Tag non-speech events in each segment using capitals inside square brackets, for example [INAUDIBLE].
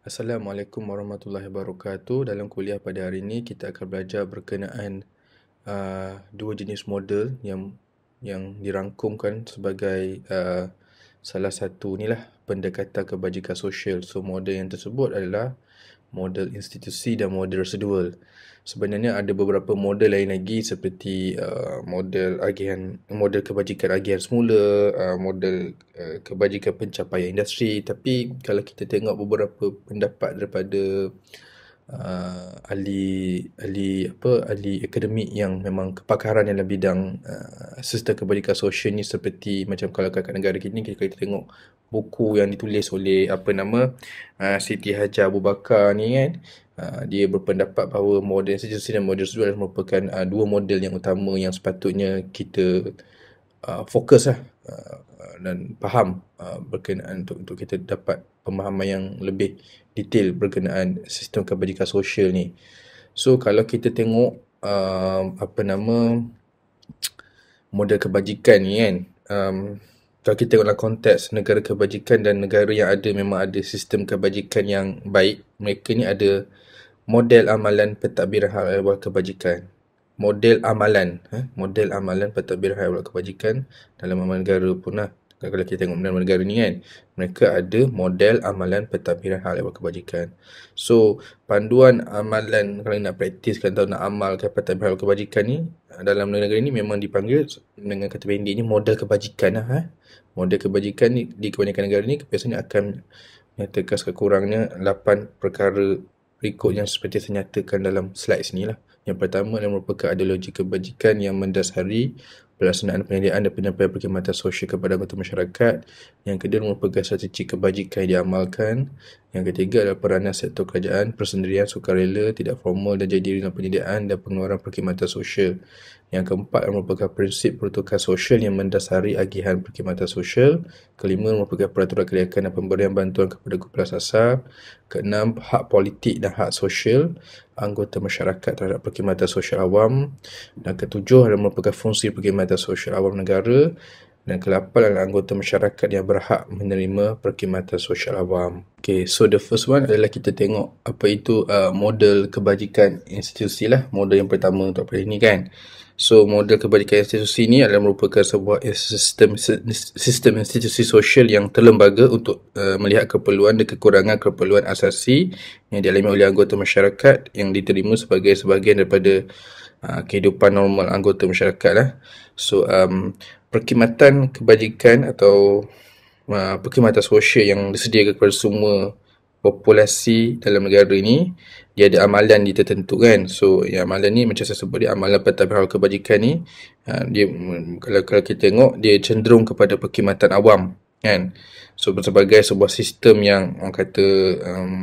Assalamualaikum warahmatullahi wabarakatuh. Dalam kuliah pada hari ini kita akan belajar berkenaan uh, dua jenis model yang yang dirangkumkan sebagai uh, salah satu inilah pendekatan kebajikan sosial. So model yang tersebut adalah model institusi dan model residual. Sebenarnya ada beberapa model lain lagi seperti uh, model agihan, model kebajikan agihan semula, uh, model uh, kebajikan pencapaian industri. Tapi kalau kita tengok beberapa pendapat daripada uh, uh, ahli ahli apa ahli akademik yang memang kepakaran dalam bidang uh, sistem kebajikan sosial ni seperti macam kalau kat negara kini kita, kita tengok buku yang ditulis oleh apa nama uh, Siti Hajar Abu Bakar ni kan uh, dia berpendapat bahawa model sejati dan model sejati merupakan uh, dua model yang utama yang sepatutnya kita uh, fokus lah Uh, dan faham uh, berkenaan untuk untuk kita dapat pemahaman yang lebih detail berkenaan sistem kebajikan sosial ni. So kalau kita tengok uh, apa nama model kebajikan ni kan um, kalau kita tengoklah konteks negara kebajikan dan negara yang ada memang ada sistem kebajikan yang baik mereka ni ada model amalan pentadbiran hal ehwal kebajikan model amalan eh? model amalan pentadbiran hal amal kebajikan dalam amalan negara pun lah kan kalau kita tengok dalam negara ni kan mereka ada model amalan pentadbiran hal amal kebajikan so panduan amalan kalau nak praktiskan atau nak amalkan pentadbiran hal amal kebajikan ni dalam negara ni memang dipanggil dengan kata pendeknya model kebajikan lah eh? model kebajikan ni di kebanyakan negara ni biasanya akan menyatakan sekurangnya 8 perkara berikut yang seperti saya nyatakan dalam slide sini lah yang pertama adalah merupakan logik kebajikan yang mendasari pelaksanaan penyediaan dan penyampaian perkhidmatan sosial kepada anggota masyarakat. Yang kedua merupakan strategi kebajikan yang diamalkan. Yang ketiga adalah peranan sektor kerajaan, persendirian, sukarela, tidak formal dan jadi dalam penyediaan dan pengeluaran perkhidmatan sosial. Yang keempat merupakan prinsip protokol sosial yang mendasari agihan perkhidmatan sosial. Kelima merupakan peraturan kelihatan dan pemberian bantuan kepada kumpulan sasar. Keenam, hak politik dan hak sosial anggota masyarakat terhadap perkhidmatan sosial awam. Dan ketujuh adalah merupakan fungsi perkhidmatan sosial awam negara dan ke-8 adalah anggota masyarakat yang berhak menerima perkhidmatan sosial awam. Okay, so the first one adalah kita tengok apa itu uh, model kebajikan institusi lah, model yang pertama untuk hari ini kan. So model kebajikan institusi ini adalah merupakan sebuah sistem sistem institusi sosial yang terlembaga untuk uh, melihat keperluan dan kekurangan keperluan asasi yang dialami oleh anggota masyarakat yang diterima sebagai sebahagian daripada uh, kehidupan normal anggota masyarakat lah. So um, perkhidmatan kebajikan atau uh, perkhidmatan sosial yang disediakan kepada semua populasi dalam negara ini dia ada amalan dia tertentu kan so yang amalan ni macam saya sebut dia amalan pentadbiran kebajikan ni uh, dia kalau kalau kita tengok dia cenderung kepada perkhidmatan awam kan so sebagai sebuah sistem yang orang kata um,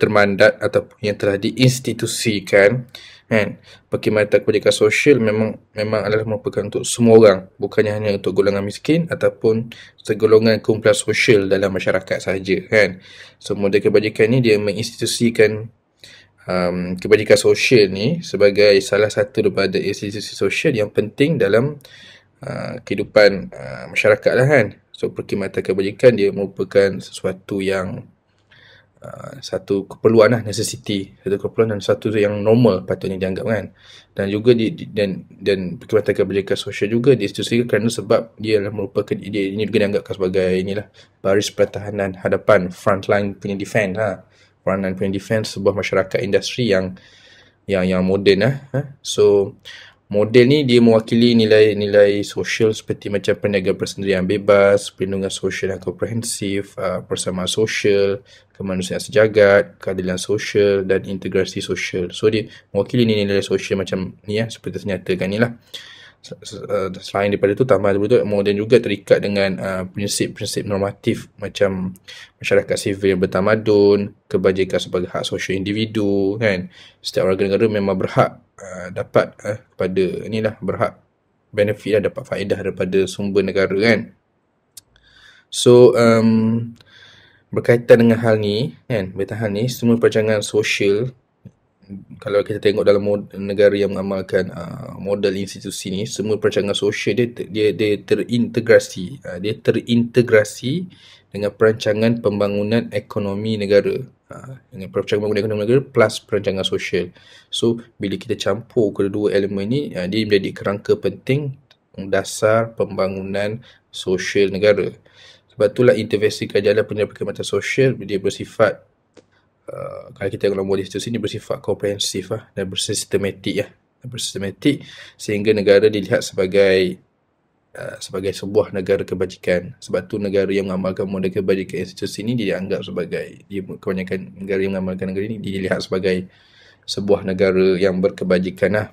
termandat ataupun yang telah diinstitusikan kan berkhidmat kebajikan sosial memang memang adalah merupakan untuk semua orang bukannya hanya untuk golongan miskin ataupun segolongan kumpulan sosial dalam masyarakat sahaja kan so model kebajikan ni dia menginstitusikan um, kebajikan sosial ni sebagai salah satu daripada institusi sosial yang penting dalam uh, kehidupan uh, masyarakat lah kan so perkhidmatan kebajikan dia merupakan sesuatu yang Ah, satu keperluan lah necessity satu keperluan dan satu yang normal patutnya dianggap kan dan juga di, di dan dan perkhidmatan kebajikan sosial juga di situ sehingga kerana sebab dia adalah merupakan dia ini juga dianggap sebagai inilah baris pertahanan hadapan frontline punya defense ha frontline punya defense sebuah masyarakat industri yang yang yang moden lah ha. so model ni dia mewakili nilai-nilai sosial seperti macam perniagaan persendirian bebas, perlindungan sosial yang komprehensif, uh, persamaan sosial, kemanusiaan sejagat, keadilan sosial dan integrasi sosial. So dia mewakili nilai-nilai sosial macam ni ya, seperti senyatakan ni lah. Uh, selain daripada itu, tambah daripada itu, moden juga terikat dengan uh, prinsip-prinsip normatif macam masyarakat sivil yang bertamadun, kebajikan sebagai hak sosial individu, kan. Setiap warga negara memang berhak Uh, dapat eh, pada lah berhak benefit lah dapat faedah daripada sumber negara kan so um, berkaitan dengan hal ni kan berkaitan ni semua perancangan sosial kalau kita tengok dalam mod, negara yang mengamalkan uh, model institusi ni semua perancangan sosial dia dia, dia terintegrasi uh, dia terintegrasi dengan perancangan pembangunan ekonomi negara ha, dengan perancangan pembangunan ekonomi negara plus perancangan sosial so bila kita campur kedua-dua elemen ni ha, dia menjadi kerangka penting dasar pembangunan sosial negara sebab itulah intervensi kerajaan penyelidik perkhidmatan sosial dia bersifat uh, kalau kita tengok di situasi ini bersifat komprehensif lah, dan bersistematik ya, bersistematik sehingga negara dilihat sebagai Uh, sebagai sebuah negara kebajikan sebab tu negara yang mengamalkan model kebajikan institusi ini dianggap sebagai dia kebanyakan negara yang mengamalkan negara ini dilihat sebagai sebuah negara yang berkebajikan lah.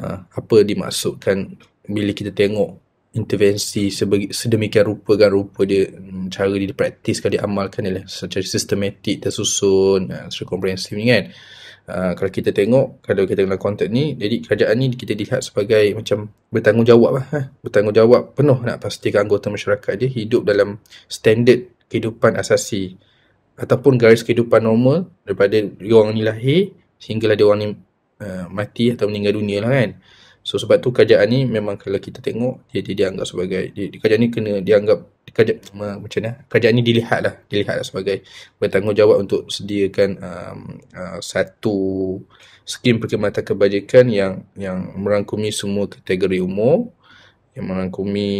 Uh, apa dimaksudkan bila kita tengok intervensi sebegi, sedemikian rupa kan rupa dia hmm, cara dia dipraktiskan diamalkan ialah secara sistematik tersusun uh, secara komprehensif ni kan uh, Ah, kalau kita tengok kalau kita dalam konteks ni jadi kerajaan ni kita lihat sebagai macam bertanggungjawab lah, eh? bertanggungjawab penuh nak pastikan anggota masyarakat dia hidup dalam standard kehidupan asasi ataupun garis kehidupan normal daripada dia orang ni lahir sehinggalah dia orang ni uh, mati atau meninggal dunia lah kan so sebab tu kerajaan ni memang kalau kita tengok dia, dia dianggap sebagai dia, kerajaan ni kena dianggap kerja, macam ni, kerjaan ni dilihatlah, dilihatlah sebagai bertanggungjawab untuk sediakan um, uh, satu skim perkhidmatan kebajikan yang yang merangkumi semua kategori umur yang merangkumi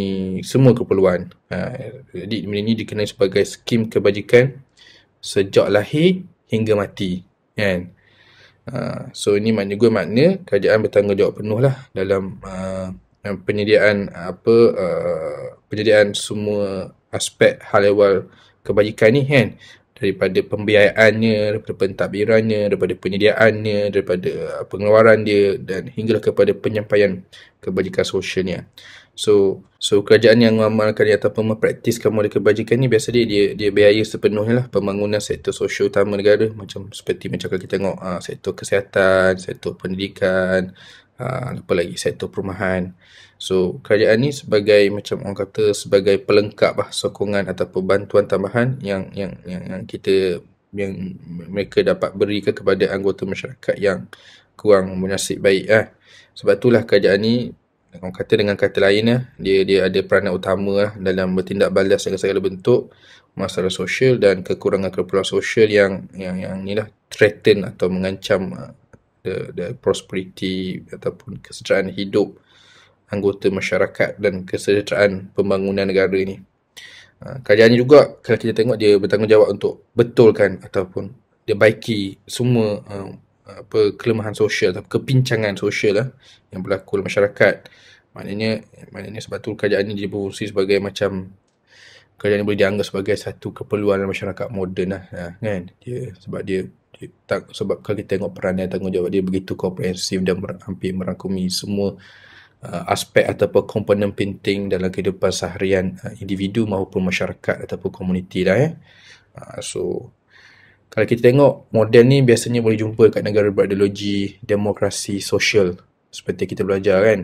semua keperluan. Uh, jadi ini ni dikenali sebagai skim kebajikan sejak lahir hingga mati. Kan? Uh, so ini maknanya gue makna kerajaan bertanggungjawab penuh lah dalam uh, penyediaan apa uh, penyediaan semua aspek hal ehwal kebajikan ni kan daripada pembiayaannya daripada pentadbirannya daripada penyediaannya daripada uh, pengeluaran dia dan hinggalah kepada penyampaian kebajikan sosialnya kan? so so kerajaan yang mengamalkan ataupun mempraktiskan model kebajikan ni biasanya dia dia, dia biaya sepenuhnya lah pembangunan sektor sosial utama negara macam seperti macam kalau kita tengok uh, sektor kesihatan sektor pendidikan Ah, lupa lagi sektor perumahan. So kerajaan ni sebagai macam orang kata sebagai pelengkap lah sokongan atau bantuan tambahan yang yang yang, yang kita yang mereka dapat berikan kepada anggota masyarakat yang kurang munasib baik lah. Sebab itulah kerajaan ni orang kata dengan kata lain lah, dia dia ada peranan utama lah dalam bertindak balas segala, segala bentuk masalah sosial dan kekurangan keperluan sosial yang yang yang ni lah threaten atau mengancam ah, the the prosperity ataupun kesejahteraan hidup anggota masyarakat dan kesejahteraan pembangunan negara ini. Ha, Kajiannya juga kalau kita tengok dia bertanggungjawab untuk betulkan ataupun dia baiki semua ha, apa kelemahan sosial atau kepincangan sosial lah yang berlaku dalam masyarakat. Maknanya maknanya sebab tu kerajaan ini berfungsi sebagai macam kerajaan ini boleh dianggap sebagai satu keperluan dalam masyarakat moden lah kan. Dia sebab dia tak, sebab kalau kita tengok peran dan tanggungjawab dia begitu komprehensif dan hampir merangkumi semua uh, aspek ataupun komponen penting dalam kehidupan seharian uh, individu maupun masyarakat ataupun komuniti lah eh. Uh, so kalau kita tengok model ni biasanya boleh jumpa kat negara beradologi, demokrasi sosial seperti kita belajar kan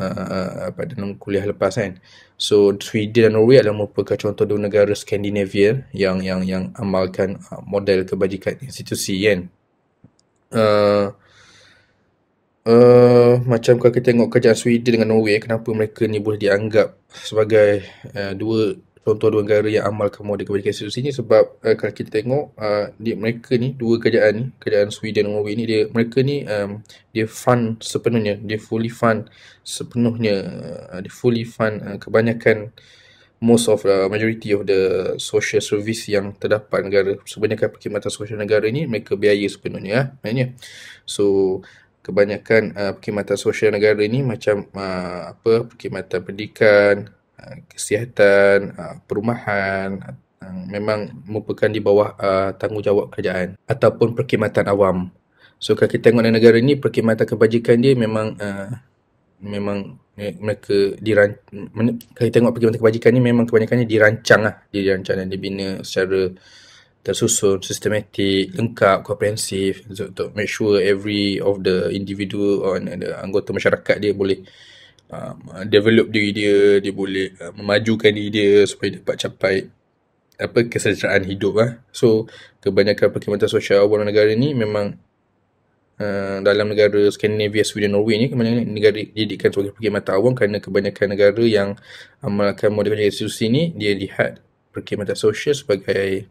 uh, uh pada kuliah lepas kan. Uh, So Sweden dan Norway adalah merupakan contoh dua negara Scandinavia yang yang yang amalkan uh, model kebajikan institusi kan. Uh, uh, macam kalau kita tengok kerajaan Sweden dengan Norway kenapa mereka ni boleh dianggap sebagai uh, dua contoh dua negara yang amalkan model kebajikan institusinya sebab uh, kalau kita tengok uh, dia mereka ni dua kerajaan ni kerajaan Sweden dan Norway ni dia mereka ni um, dia fund sepenuhnya dia fully fund sepenuhnya uh, dia fully fund uh, kebanyakan most of the uh, majority of the social service yang terdapat negara sebenarnya perkhidmatan sosial negara ni mereka biaya sepenuhnya ya maknanya so kebanyakan uh, perkhidmatan sosial negara ni macam uh, apa perkhidmatan pendidikan Eh, kesihatan, eh, perumahan eh, memang merupakan di bawah tanggungjawab kerajaan ataupun perkhidmatan awam. So kalau kita tengok negara ini perkhidmatan kebajikan dia memang memang mereka dirancang. kalau kita tengok perkhidmatan kebajikan ni memang kebanyakannya dirancang lah dia dirancang dan dibina secara tersusun sistematik lengkap komprehensif untuk make sure every of the individual or the anggota masyarakat dia boleh um, uh, develop diri dia, dia boleh uh, memajukan diri dia supaya dapat capai apa kesejahteraan hidup lah. So kebanyakan perkhidmatan sosial awal negara ni memang uh, dalam negara Scandinavia, Sweden, Norway ni kebanyakan negara didikan sebagai perkhidmatan awam kerana kebanyakan negara yang amalkan model kerja institusi ni dia lihat perkhidmatan sosial sebagai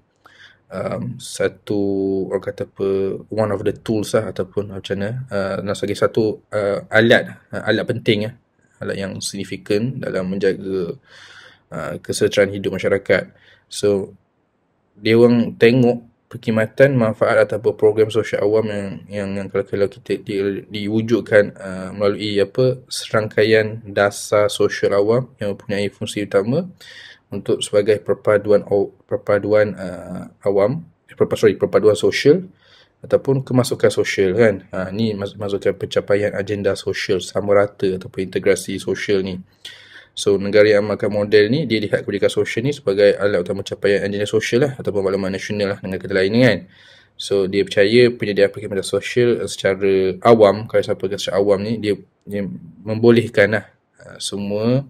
um, satu orang kata apa one of the tools lah ataupun macam mana uh, sebagai satu uh, alat lah, uh, alat penting lah hal yang signifikan dalam menjaga uh, kesejahteraan hidup masyarakat. So, dia orang tengok perkhidmatan manfaat ataupun program sosial awam yang yang, yang kalau kalau kita di, diwujudkan uh, melalui apa serangkaian dasar sosial awam yang mempunyai fungsi utama untuk sebagai perpaduan perpaduan uh, awam eh, perpaduan sorry perpaduan sosial uh, ataupun kemasukan sosial kan. Ha, ni masukan pencapaian agenda sosial sama rata ataupun integrasi sosial ni. So negara yang amalkan model ni dia lihat kebijakan sosial ni sebagai alat utama pencapaian agenda sosial lah ataupun maklumat nasional lah dengan kata lain ni kan. So dia percaya penyediaan perkhidmatan sosial secara awam kalau siapa kata secara awam ni dia, dia membolehkan lah ha, semua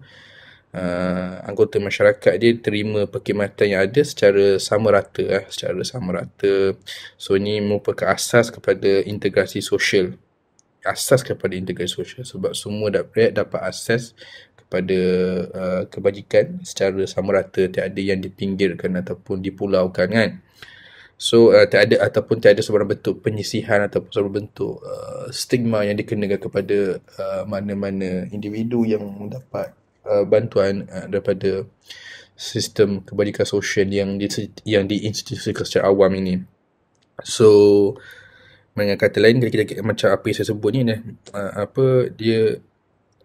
uh, anggota masyarakat dia terima perkhidmatan yang ada secara sama rata eh, secara sama rata so ini merupakan asas kepada integrasi sosial asas kepada integrasi sosial sebab semua dapat dapat akses kepada uh, kebajikan secara sama rata tak ada yang dipinggirkan ataupun dipulaukan kan So uh, ah, tak ada ataupun tak ada sebarang bentuk penyisihan ataupun sebarang bentuk uh, stigma yang dikenakan kepada uh, mana-mana individu yang mendapat Uh, bantuan uh, daripada sistem kebajikan sosial yang di, yang diinstitusikan secara awam ini. So dengan kata lain kita, kita, kita macam apa yang saya sebut ni eh, uh, apa dia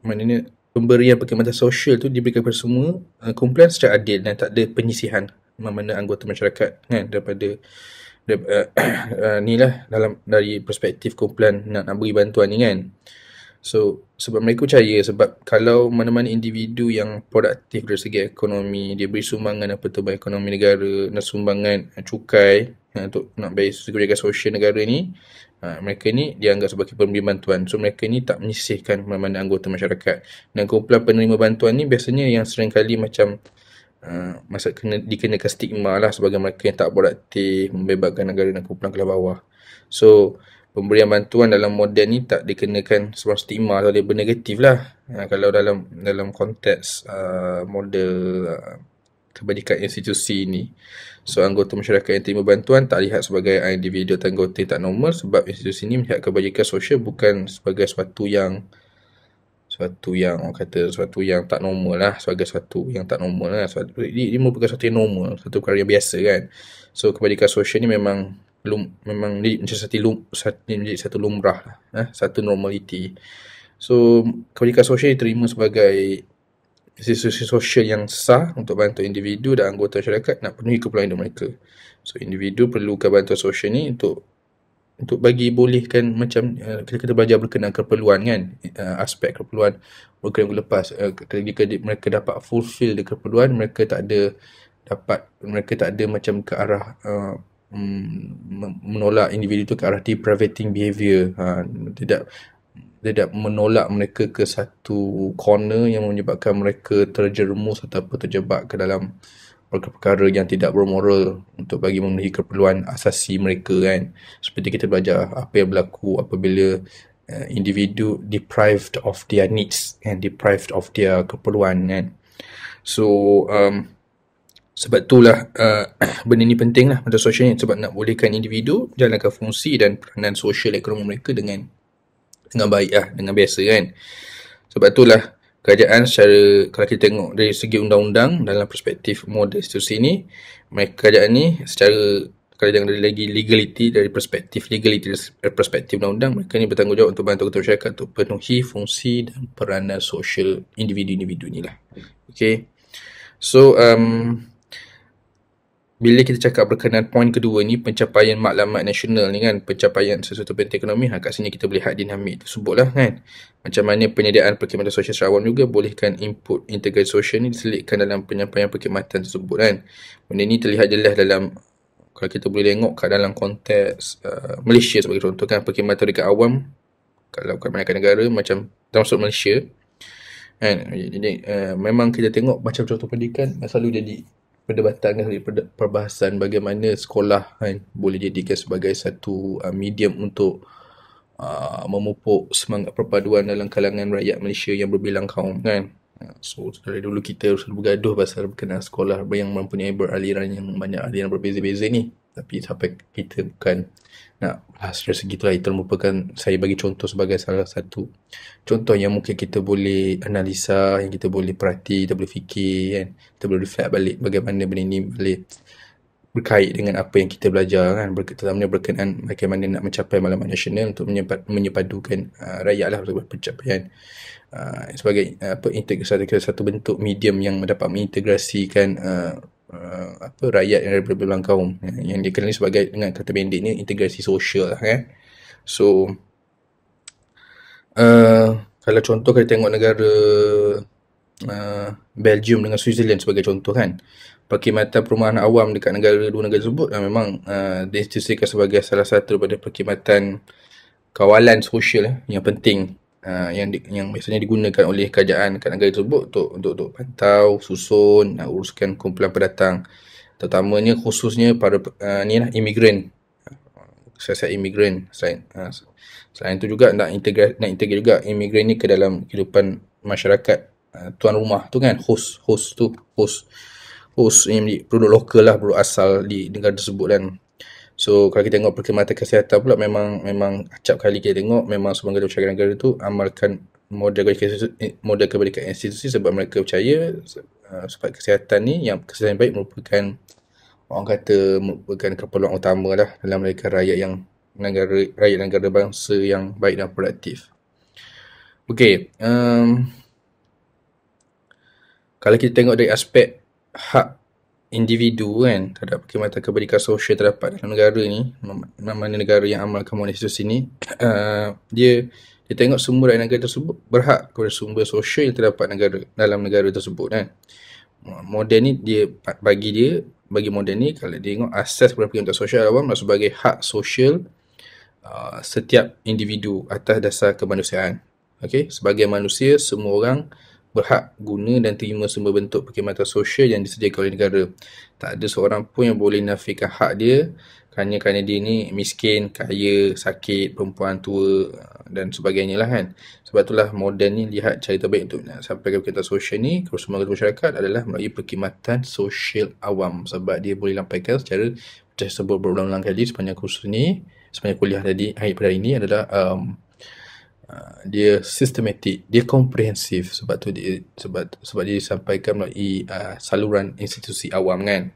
maknanya pemberian perkhidmatan sosial tu diberikan kepada semua uh, kumpulan secara adil dan tak ada penyisihan mana anggota masyarakat kan daripada dar, uh, [COUGHS] uh, ni lah dalam dari perspektif komplain nak, nak beri bantuan ni kan So sebab mereka percaya sebab kalau mana-mana individu yang produktif dari segi ekonomi dia beri sumbangan apa tu bagi ekonomi negara dan sumbangan cukai untuk nak bayar kebijakan sosial negara ni Ha, mereka ni dianggap sebagai pemberi bantuan so mereka ni tak menyisihkan mana-mana anggota masyarakat dan kumpulan penerima bantuan ni biasanya yang sering kali macam uh, masa kena, dikenakan stigma lah sebagai mereka yang tak produktif membebatkan negara dan kumpulan kelas bawah so pemberian bantuan dalam model ni tak dikenakan sebuah stigma atau dia benda negatif lah ha, kalau dalam dalam konteks uh, model uh, kebajikan institusi ni so anggota masyarakat yang terima bantuan tak lihat sebagai individu atau anggota yang tak normal sebab institusi ni melihat kebajikan sosial bukan sebagai sesuatu yang sesuatu yang orang kata sesuatu yang tak normal lah sebagai sesuatu yang tak normal lah sebab, dia, dia merupakan sesuatu yang normal sesuatu perkara yang biasa kan so kebajikan sosial ni memang lum, memang jadi macam satu lum, menjadi satu lumrah lah, eh, satu normality. So kebajikan sosial diterima sebagai sisi sosial yang sah untuk bantu individu dan anggota syarikat nak penuhi keperluan hidup mereka. So individu perlu ke bantuan sosial ni untuk untuk bagi bolehkan macam uh, kita belajar berkenaan keperluan kan uh, aspek keperluan berkenaan lepas uh, eh, ketika mereka dapat fulfill keperluan mereka tak ada dapat mereka tak ada macam ke arah uh, Mm, menolak individu itu ke arah depriving behavior ha, tidak tidak menolak mereka ke satu corner yang menyebabkan mereka terjerumus atau terjebak ke dalam perkara-perkara yang tidak bermoral untuk bagi memenuhi keperluan asasi mereka kan seperti kita belajar apa yang berlaku apabila uh, individu deprived of their needs and deprived of their keperluan kan so um, sebab itulah uh, [CLEARS THROAT] benda ni penting lah pada sosial ni sebab nak bolehkan individu jalankan fungsi dan peranan sosial ekonomi mereka dengan dengan baik lah, dengan biasa kan. Sebab itulah kerajaan secara, kalau kita tengok dari segi undang-undang dalam perspektif model institusi ni, mereka kerajaan ni secara kalau jangan dari lagi legality dari perspektif legality dari perspektif undang-undang mereka ni bertanggungjawab untuk bantu ketua masyarakat untuk penuhi fungsi dan peranan sosial individu-individu ni lah. Okay. So, um, bila kita cakap berkenaan poin kedua ni pencapaian maklumat nasional ni kan pencapaian sesuatu bentuk ekonomi ha, kat sini kita boleh lihat dinamik tu sebutlah kan macam mana penyediaan perkhidmatan sosial secara juga bolehkan input integrasi sosial ni diselitkan dalam penyampaian perkhidmatan tersebut kan benda ni terlihat jelas dalam kalau kita boleh tengok kat dalam konteks uh, Malaysia sebagai contoh kan perkhidmatan dekat awam kalau kat mana negara macam termasuk Malaysia kan jadi uh, memang kita tengok macam contoh pendidikan selalu jadi perdebatan kan perbahasan bagaimana sekolah kan boleh jadikan sebagai satu uh, medium untuk uh, memupuk semangat perpaduan dalam kalangan rakyat Malaysia yang berbilang kaum kan uh, so dari dulu kita harus bergaduh pasal berkenaan sekolah yang mempunyai beraliran yang banyak aliran berbeza-beza ni tapi sampai kita bukan nak ya. hasrat ah, segi itulah itu merupakan saya bagi contoh sebagai salah satu contoh yang mungkin kita boleh analisa yang kita boleh perhati kita boleh fikir kan kita boleh reflect balik bagaimana benda ini boleh berkait dengan apa yang kita belajar kan terutamanya berkenaan bagaimana nak mencapai malam nasional untuk menyepadukan uh, rakyat lah untuk pencapaian uh, ah, sebagai uh, apa integrasi satu, satu bentuk medium yang dapat mengintegrasikan uh, uh, apa rakyat yang daripada belakang kaum eh, yang dikenali sebagai dengan kata bendik ni integrasi sosial lah kan. So uh, kalau contoh kita tengok negara uh, Belgium dengan Switzerland sebagai contoh kan. Perkhidmatan perumahan awam dekat negara dua negara tersebut uh, memang uh, diinstitusikan sebagai salah satu daripada perkhidmatan kawalan sosial eh, yang penting uh, yang di, yang biasanya digunakan oleh kerajaan kat negara tersebut untuk untuk, untuk pantau, susun, uh, uruskan kumpulan pendatang. Terutamanya khususnya para uh, ni lah imigran. Saya-saya imigran selain uh, selain itu juga nak integrate nak integrate juga imigran ni ke dalam kehidupan masyarakat uh, tuan rumah tu kan host host tu host host yang penduduk lokal lah penduduk asal di negara tersebut dan So kalau kita tengok perkhidmatan kesihatan pula memang memang acap kali kita tengok memang semua negara-negara tu amalkan model kebajikan, eh, model kebajikan institusi sebab mereka percaya uh, sebab kesihatan ni yang kesihatan yang baik merupakan orang kata merupakan keperluan utama lah dalam mereka rakyat yang negara rakyat negara bangsa yang baik dan produktif. Okay, um, kalau kita tengok dari aspek hak individu kan terhadap perkhidmatan kebajikan sosial terdapat dalam negara ni mana negara yang amal komunis itu sini [CLEARS THROAT] uh, dia dia tengok semua dari negara tersebut berhak kepada sumber sosial yang terdapat negara dalam negara tersebut kan moden ni dia bagi dia bagi moden ni kalau dia tengok akses kepada perkhidmatan sosial awam sebagai hak sosial uh, setiap individu atas dasar kemanusiaan okey sebagai manusia semua orang berhak guna dan terima semua bentuk perkhidmatan sosial yang disediakan oleh negara. Tak ada seorang pun yang boleh nafikan hak dia kerana kerana dia ni miskin, kaya, sakit, perempuan tua eh, dan sebagainya lah kan. Sebab itulah modern ni lihat cara terbaik untuk nak sampaikan perkhidmatan sosial ni ke semua masyarakat adalah melalui perkhidmatan sosial awam sebab dia boleh lampaikan secara macam sebut berulang-ulang kali sepanjang kursus ni, sepanjang kuliah tadi, akhir pada hari ini adalah um, Ah, dia sistematik, dia komprehensif sebab tu dia sebab sebab dia disampaikan melalui uh, saluran institusi awam kan.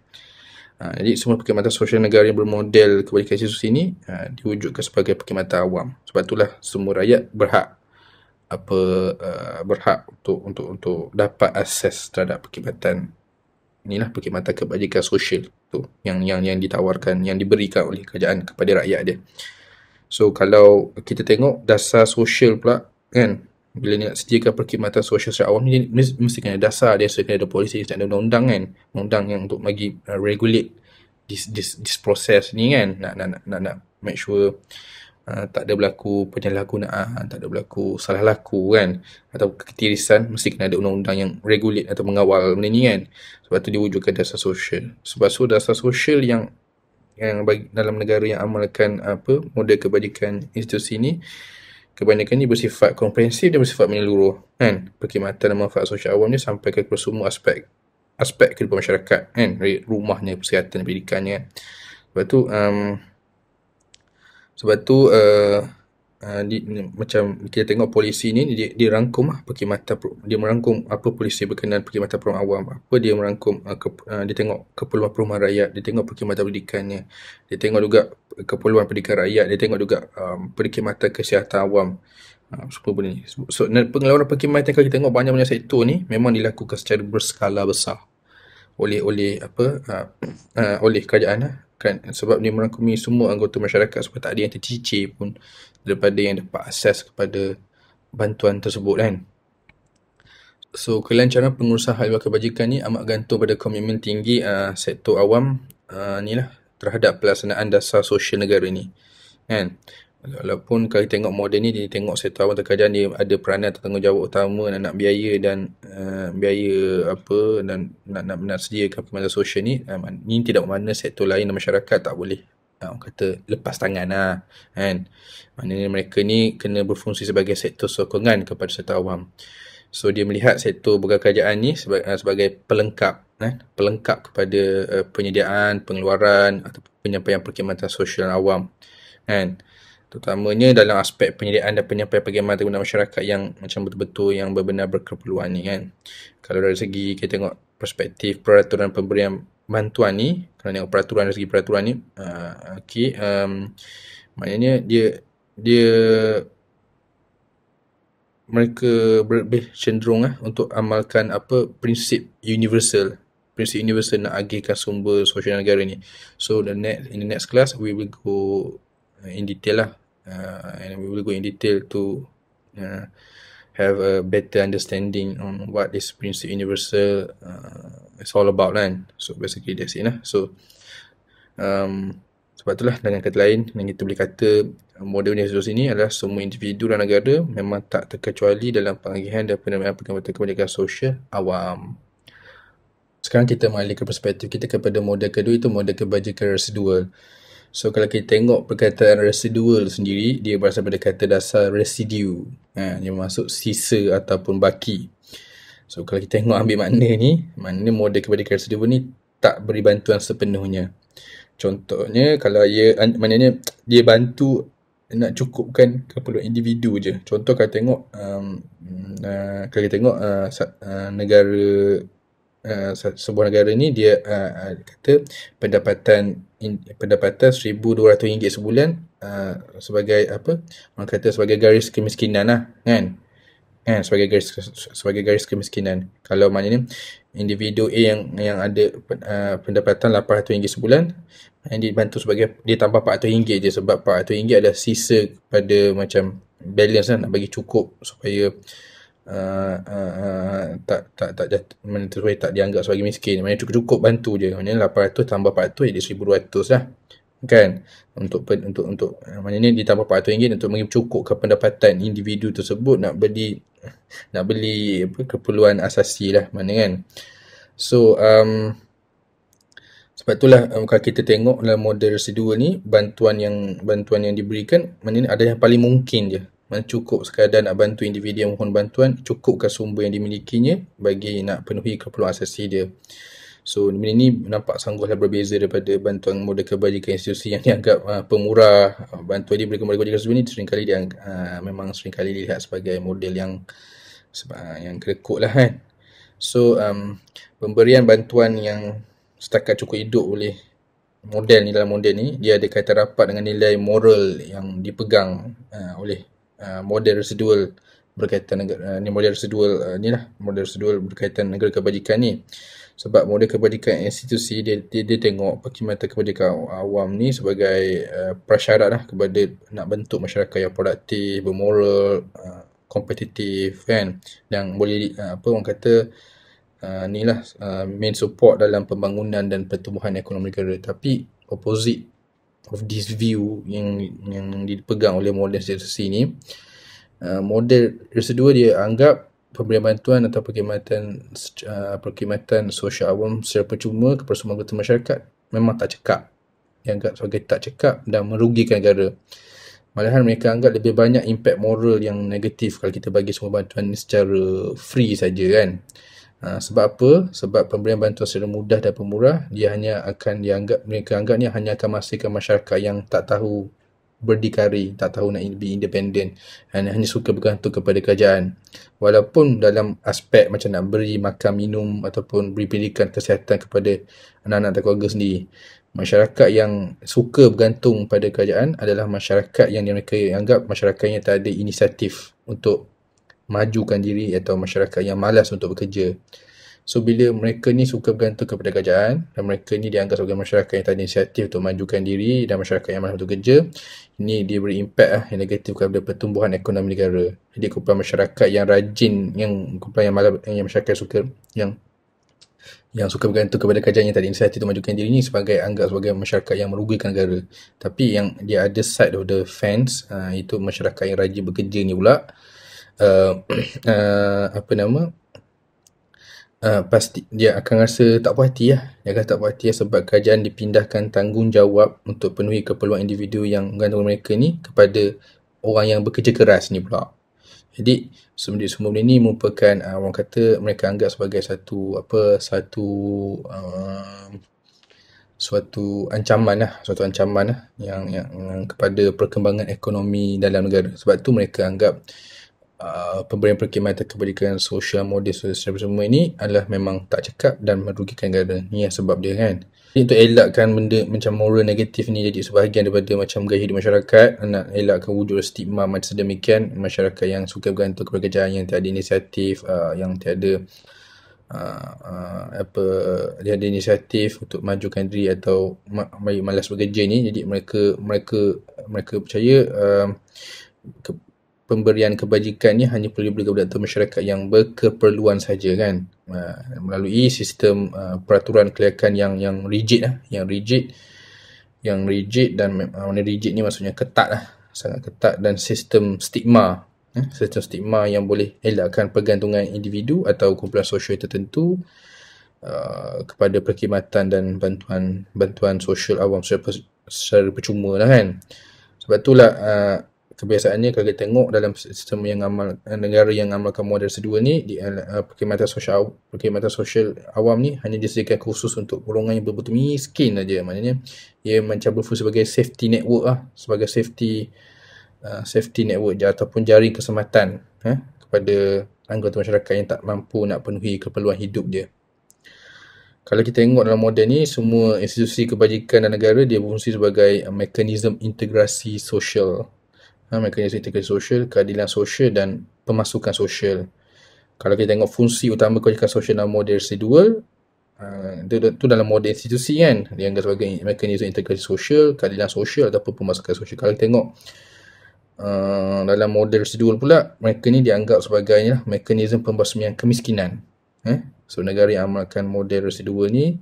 Uh, jadi semua perkhidmatan sosial negara yang bermodel kebajikan institusi ini uh, diwujudkan sebagai perkhidmatan awam. Sebab itulah semua rakyat berhak apa uh, berhak untuk untuk untuk dapat akses terhadap perkhidmatan inilah perkhidmatan kebajikan sosial tu yang yang yang ditawarkan yang diberikan oleh kerajaan kepada rakyat dia. So kalau kita tengok dasar sosial pula kan bila nak sediakan perkhidmatan sosial secara awam ni mesti kena dasar dia mesti kena ada polisi dan ada undang-undang kan undang yang untuk bagi uh, regulate this this this process ni kan nak nak nak nak, nak make sure uh, tak ada berlaku penyalahgunaan tak ada berlaku salah laku kan atau ketirisan mesti kena ada undang-undang yang regulate atau mengawal benda ni kan sebab tu diwujudkan dasar sosial sebab tu dasar sosial yang yang bagi, dalam negara yang amalkan apa model kebajikan institusi ini kebanyakan ini bersifat komprehensif dan bersifat menyeluruh kan perkhidmatan dan manfaat sosial awam ni sampai ke semua aspek aspek kehidupan masyarakat kan dari rumahnya kesihatan pendidikannya kan? sebab tu um, sebab tu uh, Ah, di, macam kita tengok polisi ni dia, dia rangkum lah perkhidmatan dia merangkum apa polisi berkenaan perkhidmatan perumahan awam apa dia merangkum uh, ke, uh, dia tengok keperluan perumahan rakyat dia tengok perkhidmatan pendidikannya dia tengok juga keperluan pendidikan rakyat dia tengok juga um, perkhidmatan kesihatan awam uh, semua benda ni so pengeluaran perkhidmatan kalau kita tengok banyak-banyak sektor ni memang dilakukan secara berskala besar oleh oleh apa uh, uh, oleh kerajaan lah kan sebab dia merangkumi semua anggota masyarakat supaya tak ada yang tercicir pun daripada yang dapat akses kepada bantuan tersebut kan so kelancaran pengurusan hal wakil bajikan ni amat gantung pada komitmen tinggi uh, sektor awam uh, ni lah terhadap pelaksanaan dasar sosial negara ni kan Walaupun kalau kita tengok model ni, dia tengok saya tahu kerajaan dia ada peranan tanggungjawab utama nak, nak biaya dan uh, biaya apa dan nak nak, nak sediakan pemandu sosial ni. Uh, ni tidak mana sektor lain dan masyarakat tak boleh uh, kata lepas tangan lah. Kan? Maknanya mereka ni kena berfungsi sebagai sektor sokongan kepada sektor awam. So dia melihat sektor bekal kerajaan ni sebagai, uh, sebagai pelengkap eh, pelengkap kepada uh, penyediaan, pengeluaran atau penyampaian perkhidmatan sosial awam. Kan? Eh terutamanya dalam aspek penyediaan dan penyampaian perkhidmatan kepada masyarakat yang macam betul-betul yang benar berkeperluan ni kan. Kalau dari segi kita tengok perspektif peraturan pemberian bantuan ni, kalau tengok peraturan dari segi peraturan ni, uh, okey, um, maknanya dia dia mereka lebih cenderung lah untuk amalkan apa prinsip universal prinsip universal nak agihkan sumber sosial negara ni so the next in the next class we will go Uh, in detail lah. Uh, and we will go in detail to uh, have a better understanding on what this principle universal uh, is all about kan. So basically that's it lah. So um, sebab itulah dengan kata lain yang kita boleh kata uh, model universal ini adalah semua individu dan negara memang tak terkecuali dalam pengagihan dan penerimaan perkembangan kebanyakan sosial awam. Sekarang kita ke perspektif kita kepada model kedua itu model kebajikan residual. So kalau kita tengok perkataan residual sendiri, dia berasal pada kata dasar residue. Ha, yang masuk sisa ataupun baki. So kalau kita tengok ambil makna ni, makna model kepada residual ni tak beri bantuan sepenuhnya. Contohnya kalau ia, maknanya dia bantu nak cukupkan keperluan individu je. Contoh kalau tengok, um, uh, kalau kita tengok uh, uh, negara uh, sebuah negara ni dia uh, kata pendapatan in, pendapatan 1200 ringgit sebulan uh, sebagai apa orang kata sebagai garis kemiskinan lah kan kan sebagai garis sebagai garis kemiskinan kalau ni individu A yang yang ada uh, pendapatan 800 ringgit sebulan yang dibantu sebagai dia tambah 400 ringgit je sebab 400 ringgit adalah sisa pada macam balance lah nak bagi cukup supaya uh, Eh, eh, eh, tak tak tak jatuh, tak dianggap sebagai miskin. Maknanya cukup-cukup bantu je. Maknanya 800 tambah 400 jadi 1200 lah. Kan? Untuk untuk untuk maknanya ditambah 400 ringgit untuk mencukupkan pendapatan individu tersebut nak beli nak beli apa keperluan asasi lah mana kan. So um, sebab itulah um, kalau kita tengok dalam model residual ni bantuan yang bantuan yang diberikan mana ada yang paling mungkin je mana cukup sekadar nak bantu individu yang mohon bantuan, cukupkan sumber yang dimilikinya bagi nak penuhi keperluan asasi dia. So, benda ni nampak sangguhlah berbeza daripada bantuan model kebajikan institusi yang dianggap uh, pemurah. Ah, bantuan dia berikan kebajikan sebelum ni seringkali dia uh, memang seringkali dilihat sebagai model yang uh, yang kerekut lah kan. So, um, pemberian bantuan yang setakat cukup hidup oleh model ni dalam model ni dia ada kaitan rapat dengan nilai moral yang dipegang uh, oleh Ah, model residual berkaitan negara ah, ni model residual ah, ni lah model residual berkaitan negara kebajikan ni sebab model kebajikan institusi dia dia, dia tengok perkhidmatan kebajikan awam ni sebagai uh, prasyarat lah kepada nak bentuk masyarakat yang produktif, bermoral, kompetitif uh, kan yang boleh uh, apa orang kata uh, ni lah uh, main support dalam pembangunan dan pertumbuhan ekonomi negara tapi opposite of this view yang yang dipegang oleh model resolusi ini uh, model residual dia anggap pemberian bantuan atau perkhidmatan uh, perkhidmatan sosial awam secara percuma kepada semua anggota masyarakat memang tak cekap anggap sebagai tak cekap dan merugikan negara malahan mereka anggap lebih banyak impact moral yang negatif kalau kita bagi semua bantuan ni secara free saja kan uh, Ha, sebab apa? Sebab pemberian bantuan secara mudah dan pemurah, dia hanya akan dianggap, mereka anggapnya hanya akan masihkan masyarakat yang tak tahu berdikari, tak tahu nak be independent ha, dan hanya suka bergantung kepada kerajaan. Walaupun dalam aspek macam nak beri makan, minum ataupun beri pendidikan kesihatan kepada anak-anak dan keluarga sendiri. Masyarakat yang suka bergantung pada kerajaan adalah masyarakat yang mereka anggap masyarakat yang tak ada inisiatif untuk majukan diri atau masyarakat yang malas untuk bekerja. So bila mereka ni suka bergantung kepada kerajaan dan mereka ni dianggap sebagai masyarakat yang tak ada inisiatif untuk majukan diri dan masyarakat yang malas untuk kerja, ini dia beri impact lah yang negatif kepada pertumbuhan ekonomi negara. Jadi kumpulan masyarakat yang rajin, yang kumpulan yang malas, yang, yang masyarakat suka, yang yang suka bergantung kepada kerajaan yang tak inisiatif untuk majukan diri ini sebagai anggap sebagai masyarakat yang merugikan negara. Tapi yang dia ada side of the fence, uh, ah, itu masyarakat yang rajin bekerja ni pula, Uh, [CLEARS THROAT] uh, apa nama uh, pasti dia akan rasa tak puas hati lah. Dia akan tak puas hati lah sebab kerajaan dipindahkan tanggungjawab untuk penuhi keperluan individu yang mengandung mereka ni kepada orang yang bekerja keras ni pula. Jadi semua semua benda ni merupakan uh, orang kata mereka anggap sebagai satu apa satu uh, suatu ancaman lah, suatu ancaman lah yang, yang, yang kepada perkembangan ekonomi dalam negara. Sebab tu mereka anggap uh, uh, pemberian perkhidmatan kebajikan sosial modis sosial semua ini adalah memang tak cekap dan merugikan negara ni yang sebab dia kan jadi untuk elakkan benda macam moral negatif ni jadi sebahagian daripada macam gaya hidup masyarakat nak elakkan wujud stigma macam sedemikian masyarakat yang suka bergantung kepada kerajaan yang tiada inisiatif uh, yang tiada Uh, uh, apa dia ada inisiatif untuk majukan diri atau ma- malas bekerja ni jadi mereka mereka mereka percaya uh, pemberian kebajikan ni hanya perlu diberikan kepada atau masyarakat yang berkeperluan saja kan uh, melalui sistem uh, peraturan kelayakan yang yang rigid lah yang rigid yang rigid dan uh, mana rigid ni maksudnya ketat lah sangat ketat dan sistem stigma eh, sistem stigma yang boleh elakkan pergantungan individu atau kumpulan sosial tertentu uh, kepada perkhidmatan dan bantuan bantuan sosial awam secara, secara percuma lah kan sebab itulah uh, kebiasaannya kalau kita tengok dalam sistem yang amal eh, negara yang amalkan model sedua ni di uh, perkhidmatan sosial perkhidmatan sosial awam ni hanya disediakan khusus untuk golongan yang betul miskin aja maknanya ia macam berfungsi sebagai safety network lah sebagai safety uh, safety network je, ataupun jaring keselamatan eh, kepada anggota masyarakat yang tak mampu nak penuhi keperluan hidup dia kalau kita tengok dalam model ni, semua institusi kebajikan dan negara dia berfungsi sebagai mekanisme integrasi sosial ha, mekanisme integrasi sosial, keadilan sosial dan pemasukan sosial. Kalau kita tengok fungsi utama kebijakan sosial dalam model residual, ah, itu uh, tu dalam model institusi kan, dianggap sebagai mekanisme integrasi sosial, keadilan sosial ataupun pemasukan sosial. Kalau kita tengok uh, dalam model residual pula, mereka ni dianggap sebagai lah mekanisme pembasmian kemiskinan. Eh? So, negara yang amalkan model residual ni,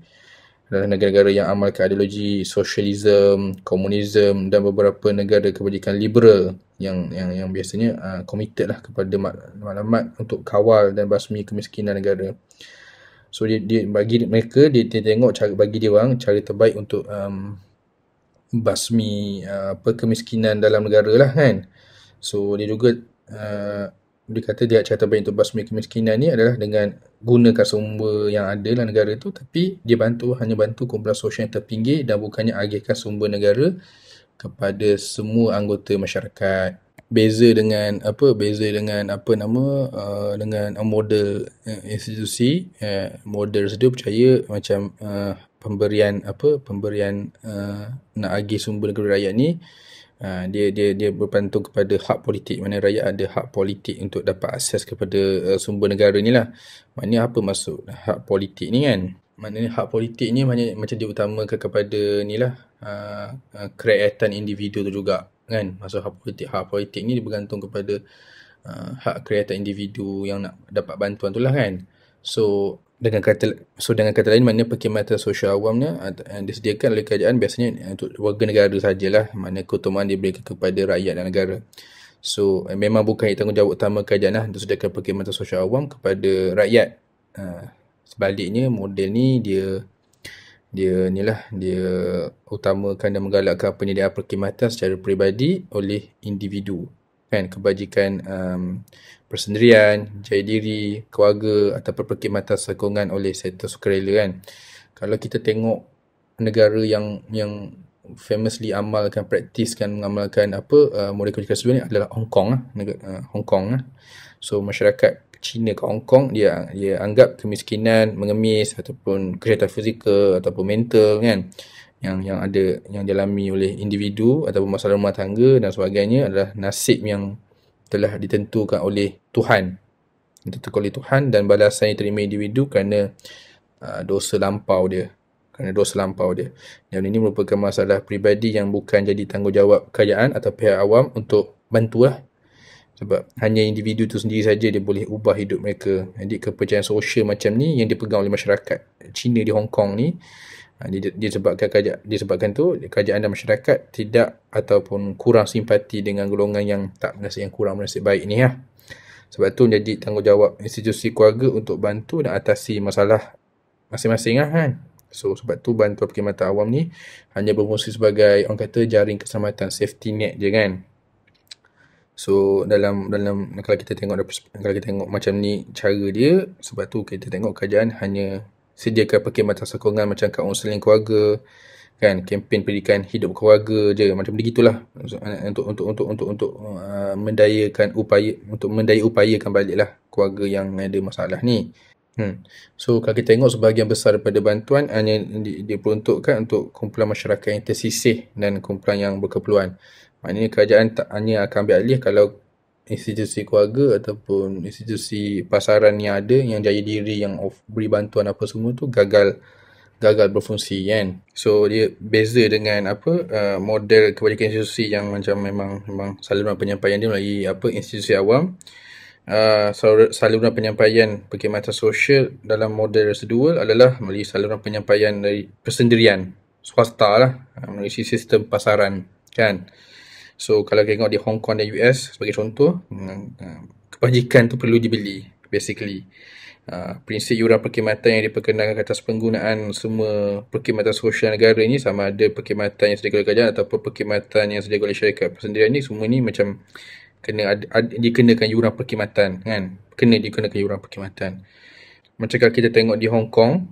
adalah eh, negara-negara yang amalkan ideologi sosialism, komunisme dan beberapa negara kebajikan liberal yang yang yang biasanya uh, committed lah kepada maklumat untuk kawal dan basmi kemiskinan negara. So dia, dia bagi mereka dia, dia tengok cara bagi dia orang cara terbaik untuk um, basmi uh, apa kemiskinan dalam negara lah kan. So dia juga uh, dikata dia cara terbaik untuk basmi kemiskinan ni adalah dengan gunakan sumber yang ada dalam negara tu tapi dia bantu hanya bantu kumpulan sosial yang terpinggir dan bukannya agihkan sumber negara kepada semua anggota masyarakat beza dengan apa beza dengan apa nama uh, dengan model uh, institusi uh, model sedia percaya macam uh, pemberian apa pemberian uh, nak agih sumber negara rakyat ni Ha, dia dia dia berpantung kepada hak politik mana rakyat ada hak politik untuk dapat akses kepada uh, sumber negara ni lah maknanya apa maksud hak politik ni kan maknanya hak politik ni maknanya, macam dia utamakan kepada ni lah uh, ha, uh, ha, kreatan individu tu juga kan maksud hak politik hak politik ni dia bergantung kepada uh, hak kreatan individu yang nak dapat bantuan tu lah kan so dengan kata so dengan kata lain maknanya perkhidmatan sosial awamnya ah, yang disediakan oleh kerajaan biasanya ah, untuk warga negara sajalah mana keutamaan diberikan kepada rakyat dan negara so eh, memang bukan tanggungjawab utama kerajaan lah untuk sediakan perkhidmatan sosial awam kepada rakyat ah, sebaliknya model ni dia dia ni lah dia utamakan dan menggalakkan penyediaan perkhidmatan secara peribadi oleh individu kan kebajikan um, persendirian, jaya diri, keluarga ataupun perkhidmatan sokongan oleh sektor sukarela kan. Kalau kita tengok negara yang yang famously amalkan praktiskan mengamalkan apa uh, model kebajikan sebelum ni adalah Hong Kong lah, negara uh, Hong Kong lah. So masyarakat Cina ke Hong Kong dia dia anggap kemiskinan mengemis ataupun kesihatan fizikal ataupun mental kan yang yang ada yang dialami oleh individu ataupun masalah rumah tangga dan sebagainya adalah nasib yang telah ditentukan oleh Tuhan. Ditentukan oleh Tuhan dan balasan yang terima individu kerana uh, dosa lampau dia. Kerana dosa lampau dia. Dan ini merupakan masalah peribadi yang bukan jadi tanggungjawab kerajaan atau pihak awam untuk bantulah. Sebab hanya individu tu sendiri saja dia boleh ubah hidup mereka. Jadi kepercayaan sosial macam ni yang dipegang oleh masyarakat Cina di Hong Kong ni Ha, dia, dia sebabkan dia sebabkan tu kerajaan dan masyarakat tidak ataupun kurang simpati dengan golongan yang tak menasib yang kurang menasib baik ni ya. Sebab tu menjadi tanggungjawab institusi keluarga untuk bantu dan atasi masalah masing-masing lah kan. So sebab tu bantuan perkhidmatan awam ni hanya berfungsi sebagai orang kata jaring keselamatan safety net je kan. So dalam dalam kalau kita tengok kalau kita tengok macam ni cara dia sebab tu kita tengok kerajaan hanya sediakan perkhidmatan sokongan macam kaunseling keluarga kan kempen pendidikan hidup keluarga je macam begitulah eh, untuk untuk untuk untuk untuk uh, mendayakan upaya untuk mendaya upayakan baliklah keluarga yang ada masalah ni hmm. so kalau kita tengok sebahagian besar daripada bantuan hanya di, diperuntukkan untuk kumpulan masyarakat yang tersisih dan kumpulan yang berkeperluan maknanya kerajaan tak hanya akan ambil alih kalau institusi keluarga ataupun institusi pasaran yang ada yang jaya diri yang of, beri bantuan apa semua tu gagal gagal berfungsi kan so dia beza dengan apa uh, model kebajikan institusi yang macam memang memang saluran penyampaian dia melalui apa institusi awam uh, saluran penyampaian perkhidmatan sosial dalam model residual adalah melalui saluran penyampaian dari persendirian swasta lah uh, melalui sistem pasaran kan So kalau tengok di Hong Kong dan US sebagai contoh, hmm, ah, kebajikan tu perlu dibeli basically. Uh, prinsip yuran perkhidmatan yang diperkenankan atas penggunaan semua perkhidmatan sosial negara ini sama ada perkhidmatan yang sediakan oleh kerajaan ataupun perkhidmatan yang sediakan oleh syarikat persendirian ini semua ni macam kena ad, ad, dikenakan yuran perkhidmatan kan kena dikenakan yuran perkhidmatan macam kalau kita tengok di Hong Kong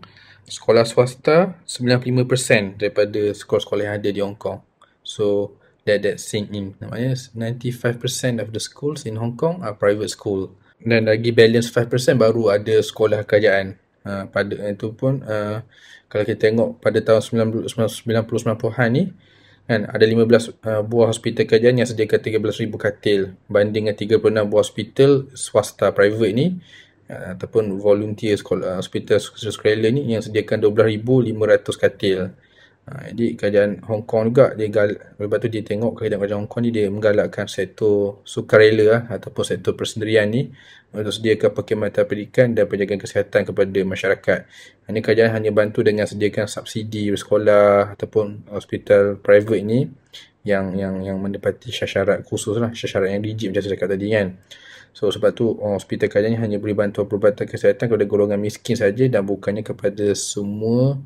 sekolah swasta 95% daripada sekolah-sekolah yang ada di Hong Kong so that that sink in. Maknanya 95% of the schools in Hong Kong are private school. Dan lagi balance 5% baru ada sekolah kerajaan. Uh, pada itu pun uh, kalau kita tengok pada tahun 90-90-an ni kan ada 15 uh, ha, buah hospital kerajaan yang sediakan 13,000 katil banding dengan 36 buah hospital swasta private ni uh, ataupun volunteer sekolah, hospital sekolah ni yang sediakan 12,500 katil. Ha, jadi kerajaan Hong Kong juga dia gal, lepas tu dia tengok kerajaan Hong Kong ni dia menggalakkan sektor sukarela ha, ataupun sektor persendirian ni untuk sediakan perkhidmatan pendidikan dan penjagaan kesihatan kepada masyarakat. Ha, ini kerajaan hanya bantu dengan sediakan subsidi sekolah ataupun hospital private ni yang yang yang mendapati syarat khusus lah, syarat yang rigid macam saya cakap tadi kan. So sebab tu oh, hospital kerajaan ni hanya beri bantuan perubatan kesihatan kepada golongan miskin saja dan bukannya kepada semua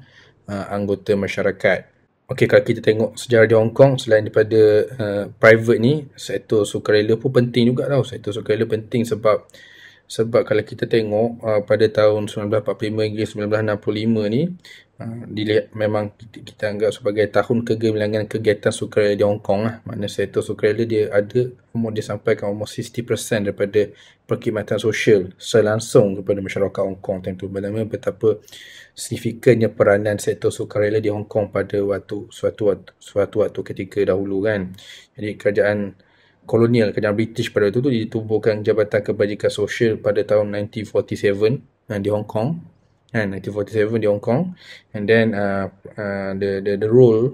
uh, anggota masyarakat. Okey kalau kita tengok sejarah di Hong Kong selain daripada uh, private ni sektor sukarela pun penting juga tau. Sektor sukarela penting sebab uh, sebab kalau kita tengok uh, pada tahun 1945 hingga 1965 ni uh, dilihat memang kita, kita anggap sebagai tahun kegemilangan kegiatan sukarela di Hong Kong lah. Maknanya sektor sukarela dia ada umur dia sampaikan umur 60% daripada perkhidmatan sosial selangsung kepada masyarakat Hong Kong Tentu tu. Bagaimana betapa signifikannya peranan sektor sukarela di Hong Kong pada waktu suatu waktu, suatu waktu ketika dahulu kan. Jadi kerajaan kolonial kerajaan British pada waktu itu ditubuhkan Jabatan Kebajikan Sosial pada tahun 1947 uh, eh, di Hong Kong and eh, 1947 di Hong Kong and then uh, uh, the the the role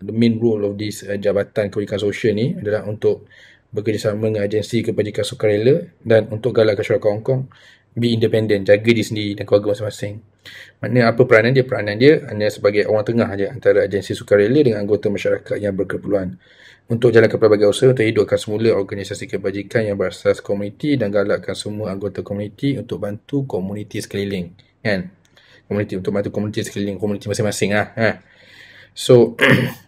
the main role of this uh, Jabatan Kebajikan Sosial ni adalah untuk bekerjasama dengan agensi kebajikan sukarela dan untuk galakkan syarikat Hong Kong be independent, jaga diri sendiri dan keluarga masing-masing. Maknanya apa peranan dia? Peranan dia hanya sebagai orang tengah aja antara agensi sukarela dengan anggota masyarakat yang berkeperluan untuk jalan jalankan pelbagai usaha untuk hidupkan semula organisasi kebajikan yang berasas komuniti dan galakkan semua anggota komuniti untuk bantu komuniti sekeliling kan komuniti untuk bantu komuniti sekeliling komuniti masing-masing lah ha. so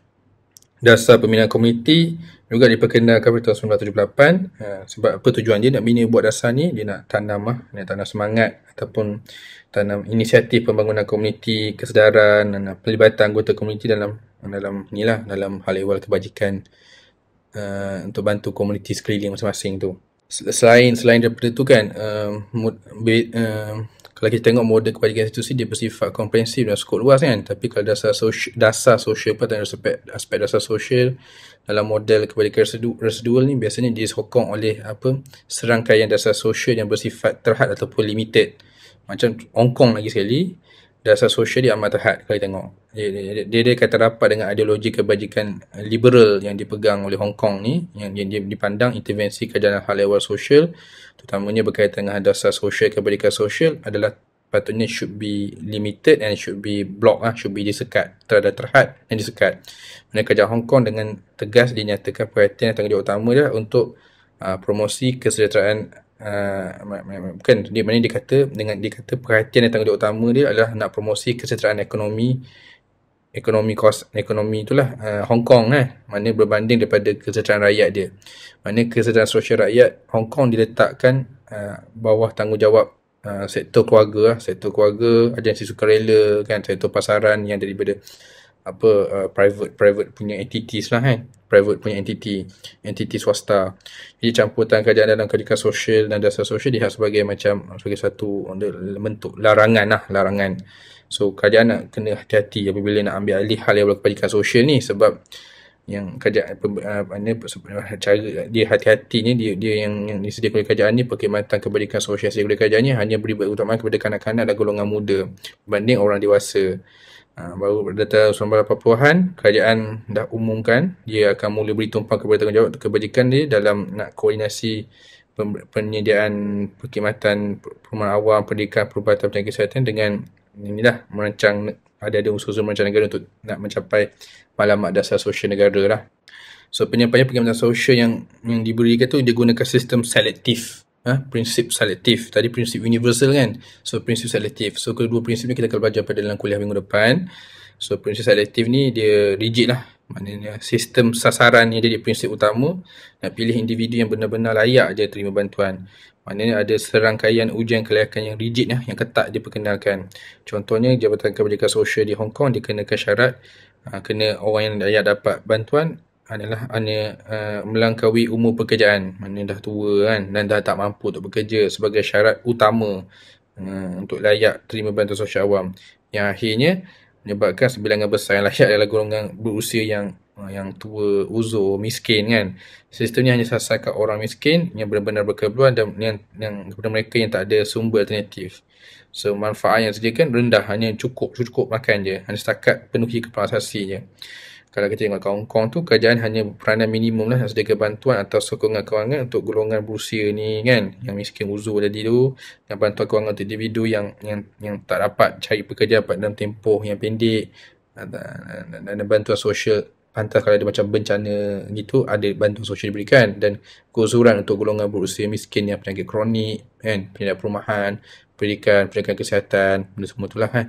[CLEARS THROAT] dasar pembinaan komuniti juga diperkenalkan pada tahun 1978 ha, sebab apa tujuan dia nak bina buat dasar ni dia nak tanam lah nak tanam semangat ataupun tanam inisiatif pembangunan komuniti kesedaran dan pelibatan anggota komuniti dalam dalam ni lah dalam hal ehwal kebajikan uh, untuk bantu komuniti sekeliling masing-masing tu selain selain daripada tu kan uh, be, uh, kalau kita tengok model kebajikan institusi dia bersifat komprehensif dan skop luas kan tapi kalau dasar sosial dasar sosial apa dan aspek, aspek dasar sosial dalam model kebajikan residu, residual ni biasanya disokong oleh apa serangkaian dasar sosial yang bersifat terhad ataupun limited macam Hong Kong lagi sekali dasar sosial dia amat terhad kalau tengok. Dia, dia, dia, kata rapat dengan ideologi kebajikan liberal yang dipegang oleh Hong Kong ni yang, yang dipandang intervensi kerajaan hal ehwal sosial terutamanya berkaitan dengan dasar sosial kebajikan sosial adalah patutnya should be limited and should be blocked lah, should be disekat terhadap terhad dan disekat. Mana kerajaan Hong Kong dengan tegas dinyatakan perhatian yang tanggungjawab utama dia untuk uh, promosi kesejahteraan uh, bukan dia mana dia kata dengan dia kata perhatian yang tanggungjawab utama dia adalah nak promosi kesejahteraan ekonomi ekonomi kos ekonomi itulah uh, Hong Kong eh mana berbanding daripada kesejahteraan rakyat dia mana kesejahteraan sosial rakyat Hong Kong diletakkan uh, bawah tanggungjawab uh, sektor keluarga lah. sektor keluarga agensi sukarela kan sektor pasaran yang daripada uh, apa uh, private private punya entities lah kan private punya entity entity swasta jadi campur tangan kerajaan dalam kerjakan sosial dan dasar sosial dia sebagai macam sebagai satu bentuk larangan lah larangan so kerajaan nak kena hati-hati apabila nak ambil alih hal yang berkaitan dengan sosial ni sebab yang kerajaan apa uh, cara dia hati-hati ni dia, dia yang, yang disediakan oleh kerajaan ni perkhidmatan kebajikan sosial kepada kerajaan ni hanya beri utama kepada kanak-kanak dan golongan muda berbanding orang dewasa Ha, baru pada tahun 1980-an kerajaan dah umumkan dia akan mula beri tumpang kepada tanggungjawab kebajikan dia dalam nak koordinasi penyediaan perkhidmatan perumahan awam, pendidikan, perubatan penyakit kesihatan dengan inilah merancang ada ada usul-usul merancang negara untuk nak mencapai malamat dasar sosial negara lah. So penyampaian perkhidmatan sosial yang yang diberikan tu dia gunakan sistem selektif Huh? Ha? Prinsip selektif. Tadi prinsip universal kan? So, prinsip selektif. So, kedua prinsip ni kita akan belajar pada dalam kuliah minggu depan. So, prinsip selektif ni dia rigid lah. Maknanya sistem sasaran ni jadi prinsip utama. Nak pilih individu yang benar-benar layak je terima bantuan. Maknanya ada serangkaian ujian kelayakan yang rigid lah, yang ketat diperkenalkan. Contohnya, Jabatan Kebajikan Sosial di Hong Kong dikenakan syarat ha, kena orang yang layak dapat bantuan adalah hanya uh, eh, melangkaui umur pekerjaan mana dah tua kan dan dah tak mampu untuk bekerja sebagai syarat utama uh, untuk layak terima bantuan sosial awam yang akhirnya menyebabkan sebilangan besar yang layak adalah golongan berusia yang uh, yang tua, uzur, miskin kan sistem ni hanya sasarkan orang miskin yang benar-benar berkeperluan dan yang, yang kepada mereka yang tak ada sumber alternatif so manfaat yang sediakan rendah hanya cukup, cukup makan je hanya setakat penuhi kepala asasi je kalau kita tengok kawan-kawan tu kerajaan hanya peranan minimum lah nak sedia bantuan atau sokongan kewangan untuk golongan berusia ni kan yang miskin uzur tadi tu yang bantuan kewangan untuk individu yang yang yang tak dapat cari pekerja dapat dalam tempoh yang pendek dan, dan, dan bantuan sosial pantas kalau ada macam bencana gitu ada bantuan sosial diberikan dan keuzuran untuk golongan berusia miskin yang penyakit kronik kan penyakit perumahan pendidikan pendidikan kesihatan benda semua tu lah kan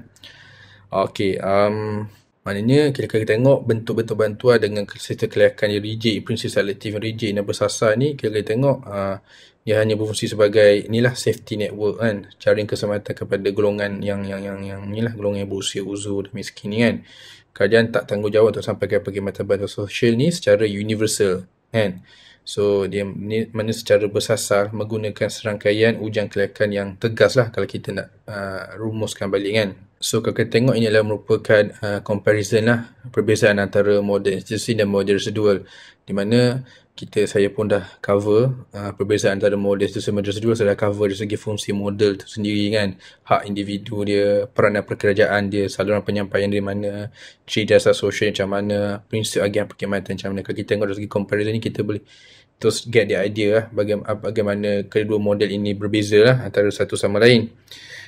Okay, um, Maknanya kita kita tengok bentuk-bentuk bantuan dengan serta kelayakan yang rigid, prinsip selektif yang rigid dan bersasar ni kita kita tengok uh, dia hanya berfungsi sebagai inilah safety network kan, jaring keselamatan kepada golongan yang yang yang yang inilah golongan yang berusia uzur dan miskin ni kan. Kerajaan tak tanggungjawab untuk sampaikan perkhidmatan bantuan sosial ni secara universal kan. So dia ni, mana secara bersasar menggunakan serangkaian ujang kelayakan yang tegas lah kalau kita nak uh, rumuskan balik kan. So kalau kita tengok ini adalah merupakan uh, comparison lah perbezaan antara model institusi dan model residual di mana kita saya pun dah cover uh, perbezaan antara model institusi dan model residual saya dah cover dari segi fungsi model tu sendiri kan hak individu dia, peranan perkerajaan dia, saluran penyampaian dari mana ciri dasar sosial macam mana, prinsip agian perkhidmatan macam mana kalau kita tengok dari segi comparison ni kita boleh terus get the idea lah baga- ah, bagaimana kedua model ini berbeza lah antara satu sama lain.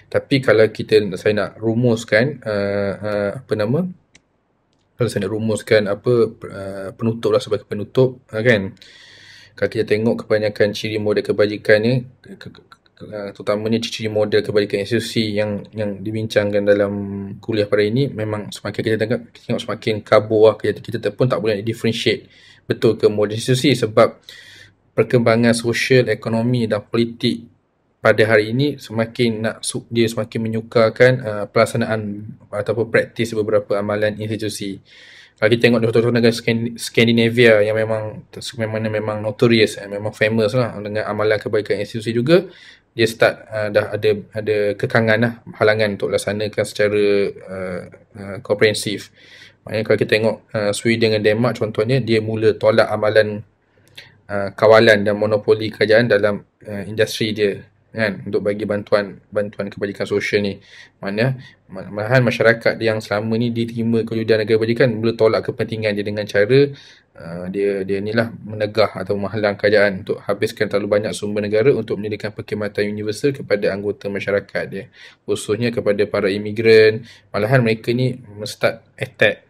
Tapi kalau kita saya nak rumuskan uh, uh, apa nama kalau saya nak rumuskan apa uh, penutup lah sebagai penutup uh, kan. Kalau kita tengok kebanyakan ciri model kebajikan ni ke- Uh, terutamanya ciri-ciri model kebajikan institusi yang yang dibincangkan dalam kuliah pada ini memang semakin kita tengok, kita tengok semakin kabur lah kita, kita pun tak boleh differentiate uh, betul ke modernisasi sebab perkembangan sosial, ekonomi dan politik pada hari ini semakin nak dia semakin menyukarkan uh, pelaksanaan ataupun praktis beberapa amalan institusi. Kalau kita tengok contoh-contoh negara Scandinavia yang memang memang memang notorious eh, memang famous lah dengan amalan kebaikan institusi juga dia start uh, dah ada ada kekangan lah halangan untuk laksanakan secara uh, uh, komprehensif. Maknanya kalau kita tengok uh, Sweden dengan Denmark contohnya dia mula tolak amalan uh, kawalan dan monopoli kerajaan dalam uh, industri dia kan untuk bagi bantuan bantuan kebajikan sosial ni. Maknanya malahan masyarakat yang selama ni diterima kewujudan negara kebajikan mula tolak kepentingan dia dengan cara uh, dia dia inilah menegah atau menghalang kerajaan untuk habiskan terlalu banyak sumber negara untuk menyediakan perkhidmatan universal kepada anggota masyarakat dia. Khususnya kepada para imigran, malahan mereka ni mesti start attack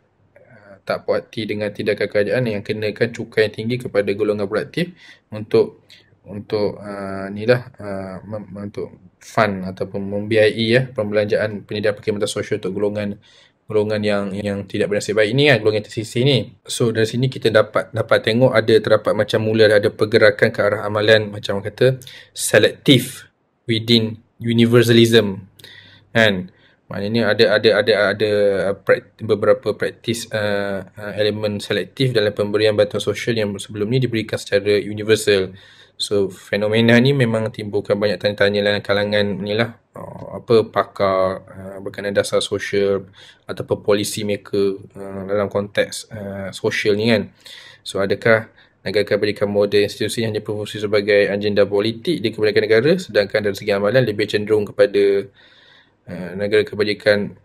tak puas hati dengan tindakan kerajaan yang kenakan cukai yang tinggi kepada golongan produktif untuk untuk uh, ni lah uh, untuk fund ataupun membiayai ya pembelanjaan penyediaan perkhidmatan sosial untuk golongan golongan yang yang tidak bernasib baik ni kan golongan tersisih ni. So dari sini kita dapat dapat tengok ada terdapat macam mula ada pergerakan ke arah amalan macam kata selective within universalism. And Maknanya ada ada ada ada uh, prakti, beberapa praktis uh, uh elemen selektif dalam pemberian bantuan sosial yang sebelum ni diberikan secara universal. So fenomena ni memang timbulkan banyak tanya-tanya dalam kalangan ni lah uh, apa pakar uh, berkenaan dasar sosial atau polisi maker uh, dalam konteks uh, sosial ni kan. So adakah negara akan berikan model institusi yang berfungsi sebagai agenda politik di kebanyakan negara sedangkan dari segi amalan lebih cenderung kepada Eh, negara kebajikan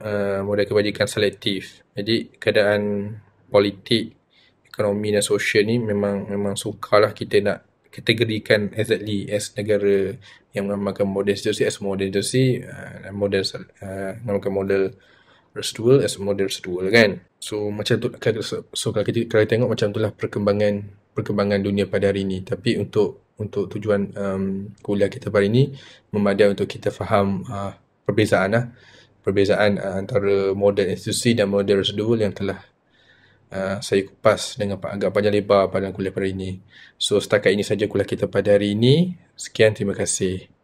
eh, model kebajikan selektif. Jadi keadaan politik, ekonomi dan sosial ni memang memang sukarlah kita nak kategorikan exactly as negara yang mengamalkan model sosial as model sosial eh, dan model uh, model residual as model residual kan. So macam tu so kalau kita kalau tengok macam itulah perkembangan perkembangan dunia pada hari ini. Tapi untuk untuk tujuan um, kuliah kita hari ini memadai untuk kita faham uh, perbezaan lah. perbezaan uh, antara model institusi dan model residual yang telah uh, saya kupas dengan agak panjang lebar pada kuliah pada hari ini. So setakat ini saja kuliah kita pada hari ini. Sekian, terima kasih.